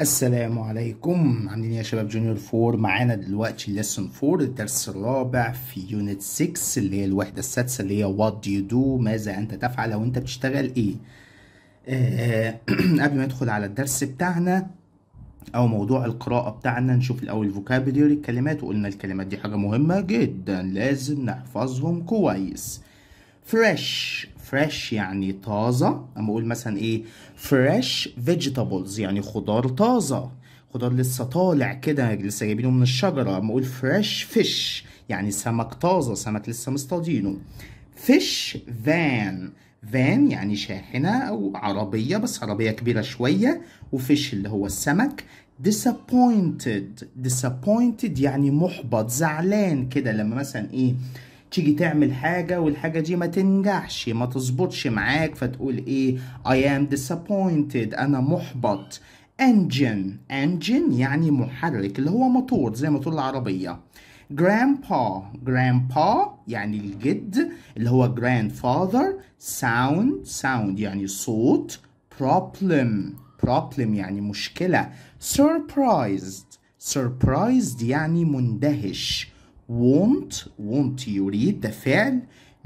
السلام عليكم عاملين إيه يا شباب جونيور 4 معانا دلوقتي ليسون 4 الدرس الرابع في يونت 6 اللي هي الوحده السادسه اللي هي وات دو يو دو ماذا انت تفعل او انت بتشتغل ايه آه قبل ما ندخل على الدرس بتاعنا او موضوع القراءه بتاعنا نشوف الاول فوكابولاري الكلمات وقلنا الكلمات دي حاجه مهمه جدا لازم نحفظهم كويس فريش فريش يعني طازة اما اقول مثلا ايه فريش فيجيتابلز يعني خضار طازة خضار لسه طالع كده لسه جايبينه من الشجرة اما اقول فريش فيش يعني سمك طازة سمك لسه مصطادينه فيش فان فان يعني شاحنة أو عربية بس عربية كبيرة شوية وفيش اللي هو السمك disappointed disappointed يعني محبط زعلان كده لما مثلا إيه تيجي تعمل حاجة والحاجة دي ما تنجحش ما تظبطش معاك فتقول ايه I am disappointed انا محبط engine engine يعني محرك اللي هو موتور زي موتور العربية grandpa grandpa يعني الجد اللي هو grandfather sound sound يعني صوت problem problem يعني مشكلة surprised surprised يعني مندهش won't won't يريد ده فعل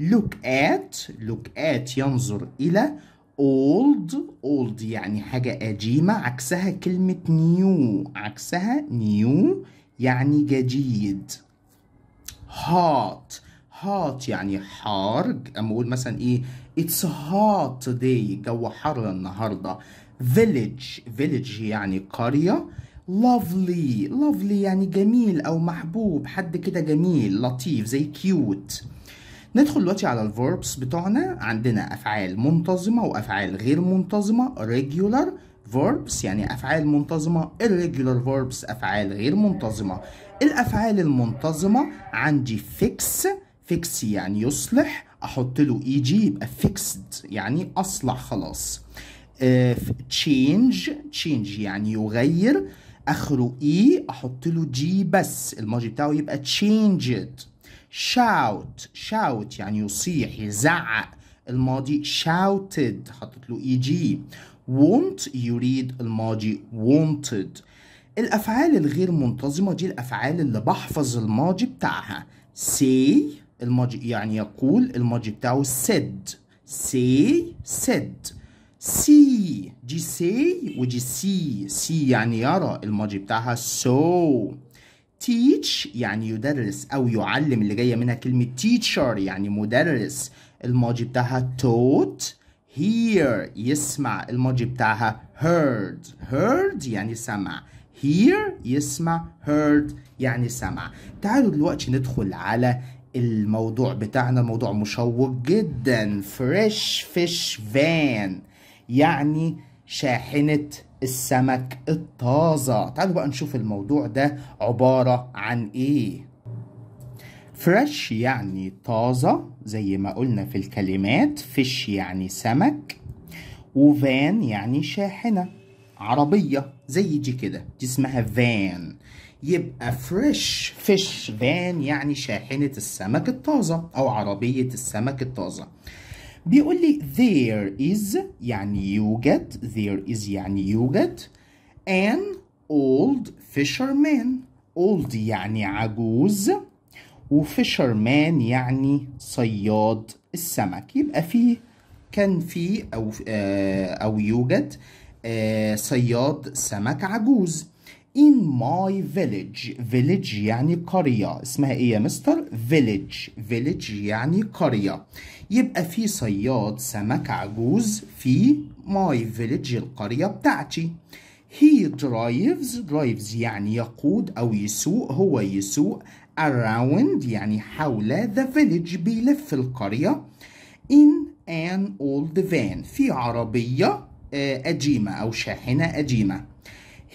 look at look at ينظر إلى old old يعني حاجة قديمة عكسها كلمة new عكسها new يعني جديد hot hot يعني حار أما أقول مثلا إيه it's hot day جو حر النهاردة village village يعني قرية lovely lovely يعني جميل أو محبوب حد كده جميل لطيف زي كيوت ندخل دلوقتي على الفيربس بتوعنا عندنا أفعال منتظمة وأفعال غير منتظمة regular verbs يعني أفعال منتظمة irregular verbs أفعال غير منتظمة الأفعال المنتظمة عندي fix fix يعني يصلح أحط له اي e جي يبقى fixed يعني أصلح خلاص uh, change change يعني يغير اخره اي e، احط له جي بس الماضي بتاعه يبقى changed shout shout يعني يصيح يزعق الماضي shouted حطيت له اي e جي want يريد الماضي wanted الافعال الغير منتظمه دي الافعال اللي بحفظ الماضي بتاعها say الماضي يعني يقول الماضي بتاعه said say said سي دي سي ودي سي سي يعني يرى الماضي بتاعها سو so. يعني يدرس أو يعلم اللي جاية منها كلمة تيتشر يعني مدرس الماضي بتاعها توت هير يسمع الماضي بتاعها هيرد هيرد يعني سمع هير يسمع هيرد يعني سمع تعالوا دلوقتي ندخل على الموضوع بتاعنا موضوع مشوق جدا فريش فيش فان يعني شاحنة السمك الطازة تعالوا بقى نشوف الموضوع ده عبارة عن ايه فريش يعني طازة زي ما قلنا في الكلمات فيش يعني سمك وفان يعني شاحنة عربية زي دي كده دي اسمها فان يبقى فريش فيش فان يعني شاحنة السمك الطازة أو عربية السمك الطازة بيقول لي there is يعني يوجد there is يعني يوجد an old fisherman old يعني عجوز وفيشرمان يعني صياد السمك يبقى فيه كان في او آه، او يوجد آه، صياد سمك عجوز in my village village يعني قرية اسمها ايه يا مستر village village يعني قرية يبقى في صياد سمك عجوز في my village القرية بتاعتي he drives drives يعني يقود او يسوق هو يسوق around يعني حول the village بيلف القرية in an old van في عربية آه، قديمة او شاحنة قديمة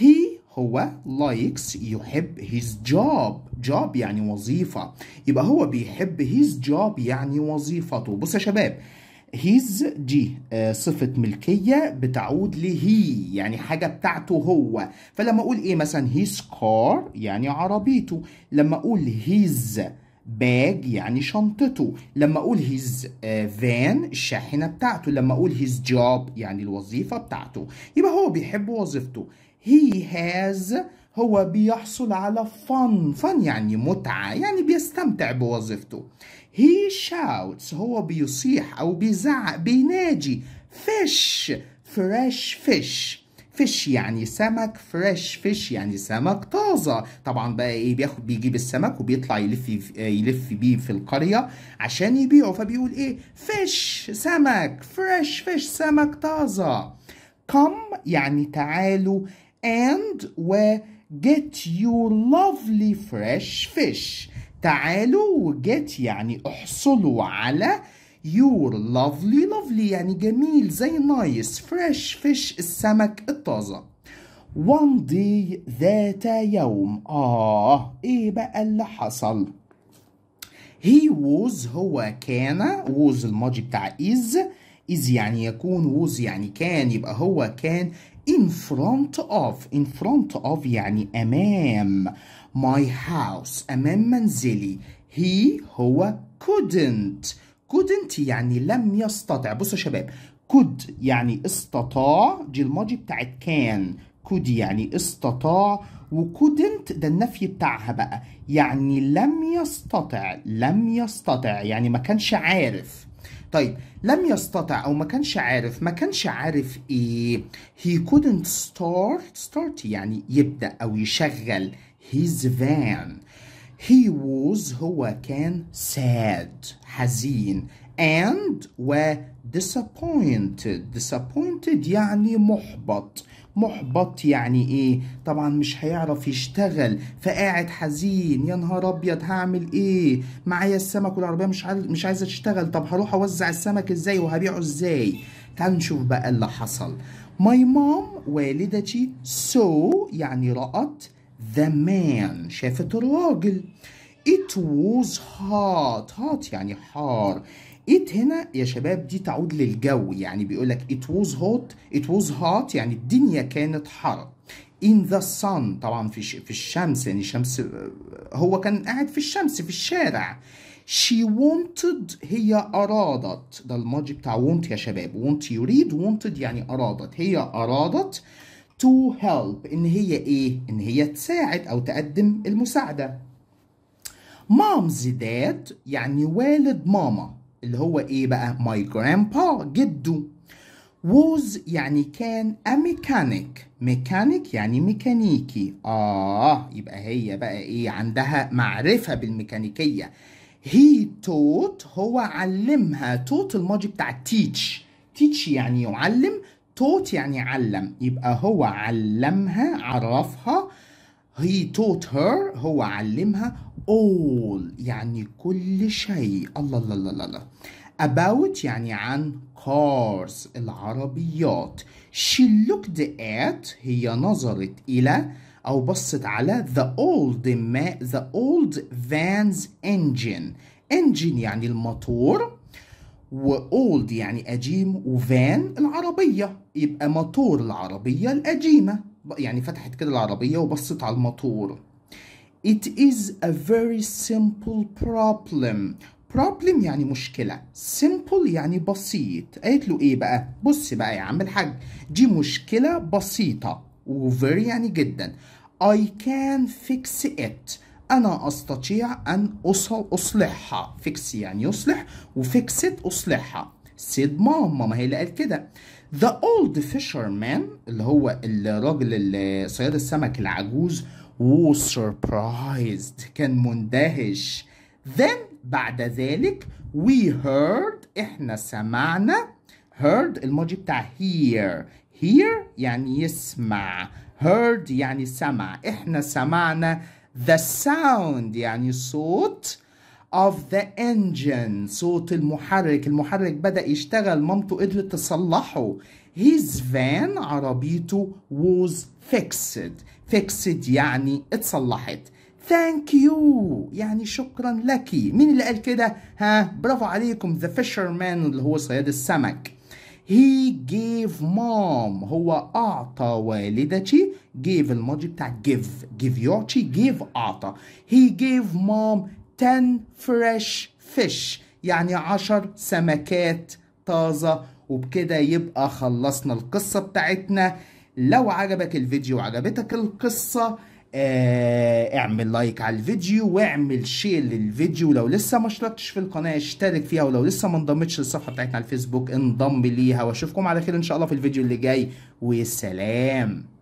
he هو likes يحب his job job يعني وظيفة يبقى هو بيحب his job يعني وظيفته بص يا شباب his دي آه، صفة ملكية بتعود لهي يعني حاجة بتاعته هو فلما أقول إيه مثلا his car يعني عربيته لما أقول his باج يعني شنطته لما اقول هيز آه، فان الشاحنه بتاعته لما اقول هيز جوب يعني الوظيفه بتاعته يبقى هو بيحب وظيفته he has هو بيحصل على fun fun يعني متعة يعني بيستمتع بوظيفته he shouts هو بيصيح أو بيزعق بيناجي fish fresh fish فيش يعني سمك فريش فيش يعني سمك طازه طبعا بقى ايه بياخد بيجيب السمك وبيطلع يلف يلف بيه في القريه عشان يبيعه فبيقول ايه فيش سمك فريش فيش سمك طازه come يعني تعالوا and و get you lovely fresh fish تعالوا و get يعني احصلوا على your lovely lovely يعني جميل زي نايس fresh fish السمك الطازة one day ذات يوم آه إيه بقى اللي حصل he was هو كان was الماضي بتاع is is يعني يكون was يعني كان يبقى هو كان in front of in front of يعني أمام my house أمام منزلي he هو couldn't couldn't يعني لم يستطع بصوا يا شباب could يعني استطاع دي الماضي بتاعت كان could يعني استطاع و couldn't ده النفي بتاعها بقى يعني لم يستطع لم يستطع يعني ما كانش عارف طيب لم يستطع او ما كانش عارف ما كانش عارف ايه he couldn't start start يعني يبدا او يشغل his van he was هو كان sad حزين and و disappointed disappointed يعني محبط محبط يعني ايه طبعا مش هيعرف يشتغل فقاعد حزين يا نهار ابيض هعمل ايه معايا السمك والعربيه مش عايز مش عايزه تشتغل طب هروح اوزع السمك ازاي وهبيعه ازاي تعال نشوف بقى اللي حصل my mom والدتي سو يعني رأت the man شافت الراجل it was hot hot يعني حار ايت هنا يا شباب دي تعود للجو يعني بيقول لك ات ووز هوت ات ووز هوت يعني الدنيا كانت حر in the sun طبعا في في الشمس يعني شمس هو كان قاعد في الشمس في الشارع she wanted هي أرادت ده الماضي بتاع want يا شباب want يريد read wanted يعني أرادت هي أرادت to help إن هي إيه؟ إن هي تساعد أو تقدم المساعدة mom's dad يعني والد ماما اللي هو ايه بقى ماي جرامبا جده ووز يعني كان ا ميكانيك ميكانيك يعني ميكانيكي اه يبقى هي بقى ايه عندها معرفة بالميكانيكية هي توت هو علمها توت الماضي بتاع تيتش تيتش يعني يعلم توت يعني علم يبقى هو علمها عرفها he taught her هو علمها all يعني كل شيء الله الله الله الله about يعني عن cars العربيات she looked at هي نظرت إلى أو بصت على the old ما the old van's engine engine يعني الموتور و old يعني قديم وفان العربية يبقى موتور العربية القديمة يعني فتحت كده العربية وبصت على الموتور It is a very simple problem problem يعني مشكلة simple يعني بسيط قالت له ايه بقى بص بقى يا عم الحاج دي مشكلة بسيطة و very يعني جدا I can fix it أنا أستطيع أن أصل أصلحها fix يعني يصلح و fix it أصلحها said mom ما هي اللي قالت كده ذا اولد فيشرمان اللي هو الراجل صياد السمك العجوز was surprised كان مندهش then بعد ذلك we heard احنا سمعنا heard الماضي بتاع hear hear يعني يسمع heard يعني سمع احنا سمعنا the sound يعني صوت of the engine صوت المحرك المحرك بدأ يشتغل مامته قدرت تصلحه his van عربيته was fixed fixed يعني اتصلحت thank you يعني شكرا لك مين اللي قال كده ها برافو عليكم the fisherman اللي هو صياد السمك he gave mom هو أعطى والدتي gave الماضي بتاع give give يعطي give أعطى he gave mom 10 fresh fish يعني 10 سمكات طازة وبكده يبقى خلصنا القصة بتاعتنا لو عجبك الفيديو وعجبتك القصة آه اعمل لايك على الفيديو واعمل شير للفيديو لو لسه ما اشتركتش في القناة اشترك فيها ولو لسه ما انضمتش للصفحة بتاعتنا على الفيسبوك انضم ليها واشوفكم على خير ان شاء الله في الفيديو اللي جاي وسلام